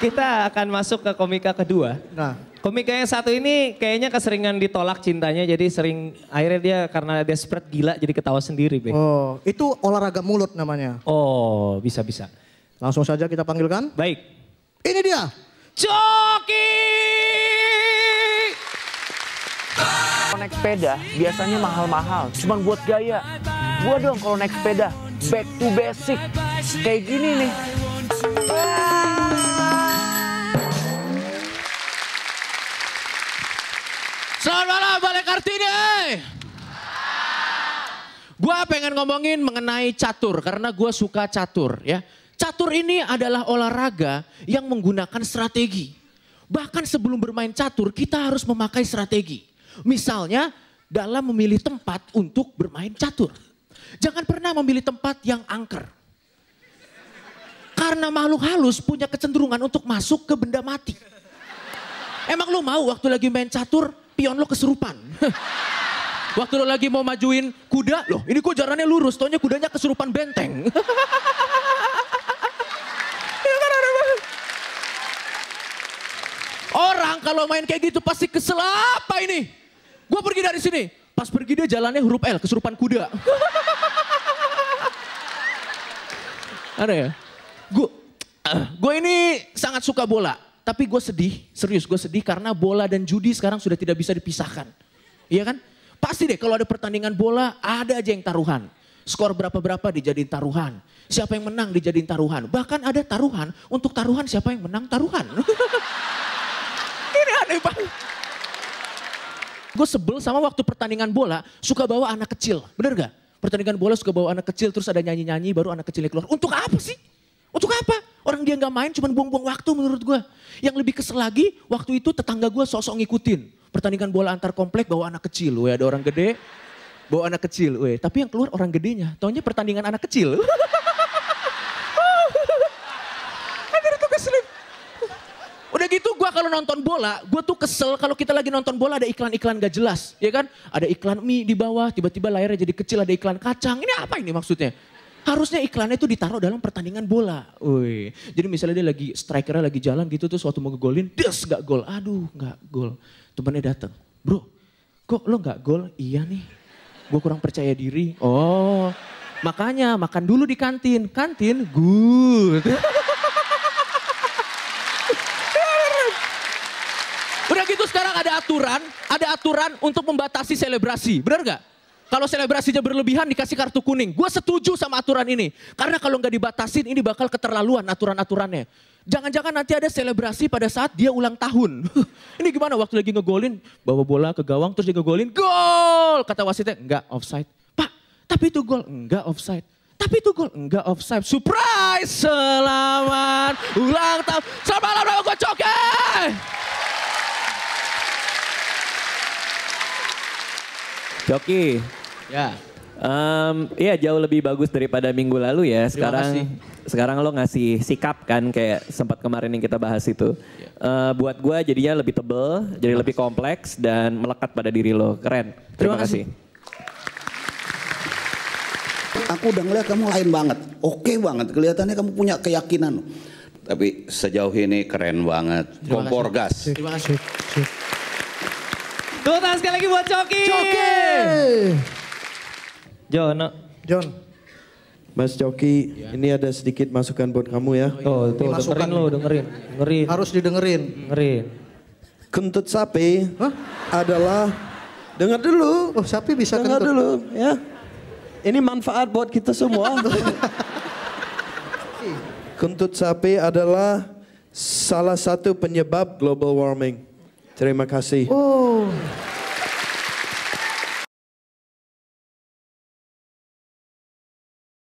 Kita akan masuk ke komika kedua. Nah. Komika yang satu ini kayaknya keseringan ditolak cintanya jadi sering akhirnya dia karena desperate gila jadi ketawa sendiri Be. Oh, itu olahraga mulut namanya. Oh, bisa-bisa. Langsung saja kita panggilkan. Baik. Ini dia. Joki! Naik sepeda biasanya mahal-mahal, cuma buat gaya. Gua dong kalau naik sepeda back to basic. Kayak gini nih. Ah! Selamat malam Balai Kartini. Gua pengen ngomongin mengenai catur karena gua suka catur ya. Catur ini adalah olahraga yang menggunakan strategi. Bahkan sebelum bermain catur kita harus memakai strategi. Misalnya dalam memilih tempat untuk bermain catur. Jangan pernah memilih tempat yang angker. Karena makhluk halus punya kecenderungan untuk masuk ke benda mati. Emang lu mau waktu lagi main catur pion lo kesurupan. Waktu lo lagi mau majuin kuda, loh ini kok jarannya lurus, taunya kudanya kesurupan benteng. Kan Orang kalau main kayak gitu pasti kesel apa ini? Gue pergi dari sini. Pas pergi dia jalannya huruf L, kesurupan kuda. Ada ya? Gue uh, ini sangat suka bola tapi gue sedih, serius gue sedih karena bola dan judi sekarang sudah tidak bisa dipisahkan. Iya kan? Pasti deh kalau ada pertandingan bola ada aja yang taruhan. Skor berapa-berapa dijadiin taruhan. Siapa yang menang dijadiin taruhan. Bahkan ada taruhan untuk taruhan siapa yang menang taruhan. Ini aneh banget. Gue sebel sama waktu pertandingan bola suka bawa anak kecil. Bener gak? Pertandingan bola suka bawa anak kecil terus ada nyanyi-nyanyi baru anak kecilnya keluar. Untuk apa sih? Untuk apa? Orang dia nggak main cuma buang-buang waktu menurut gue. Yang lebih kesel lagi waktu itu tetangga gue sosok ngikutin. Pertandingan bola antar komplek bawa anak kecil. Weh ada orang gede bawa anak kecil. Weh tapi yang keluar orang gedenya. Taunya pertandingan anak kecil. Udah gitu gue kalau nonton bola, gue tuh kesel kalau kita lagi nonton bola ada iklan-iklan gak jelas. Ya kan? Ada iklan mie di bawah, tiba-tiba layarnya jadi kecil, ada iklan kacang. Ini apa ini maksudnya? Harusnya iklannya itu ditaruh dalam pertandingan bola. Jadi misalnya dia lagi strikernya lagi jalan gitu tuh suatu mau golin, des gak gol. Aduh, gak gol. Temennya datang. Bro, kok lo gak gol? Iya nih. Gue kurang percaya diri. Oh, makanya makan dulu di kantin. Kantin good. Udah gitu sekarang ada aturan, ada aturan untuk membatasi selebrasi. Benar gak? Kalau selebrasinya berlebihan dikasih kartu kuning. Gue setuju sama aturan ini. Karena kalau nggak dibatasin ini bakal keterlaluan aturan-aturannya. Jangan-jangan nanti ada selebrasi pada saat dia ulang tahun. ini gimana waktu lagi ngegolin, bawa bola ke gawang terus dia ngegolin, gol! Kata wasitnya, enggak offside. Pak, tapi itu gol, enggak offside. Tapi itu gol, enggak offside. Surprise! Selamat ulang tahun. Selamat malam, gue kocok, Joki, Ya. Um, ya jauh lebih bagus daripada minggu lalu ya. Sekarang sekarang lo ngasih sikap kan kayak sempat kemarin yang kita bahas itu. Ya. Uh, buat gue jadinya lebih tebel, jadi lebih kompleks dan melekat pada diri lo. Keren. Terima, Terima kasih. kasih. Aku udah ngeliat kamu lain banget, oke okay banget. Kelihatannya kamu punya keyakinan. Tapi sejauh ini keren banget. Kompor gas. Terima kasih. Tuh sekali lagi buat Coki. Coki. Jono. John. Mas Coki, ya. ini ada sedikit masukan buat kamu ya. Oh, itu tuh dengerin lo, dengerin. Dengerin. Harus didengerin. Dengerin. Kentut sapi Hah? adalah dengar dulu. Oh, sapi bisa dengar kentut. dulu ya. Ini manfaat buat kita semua. Iya. kentut sapi adalah salah satu penyebab global warming. Terima kasih. Oh.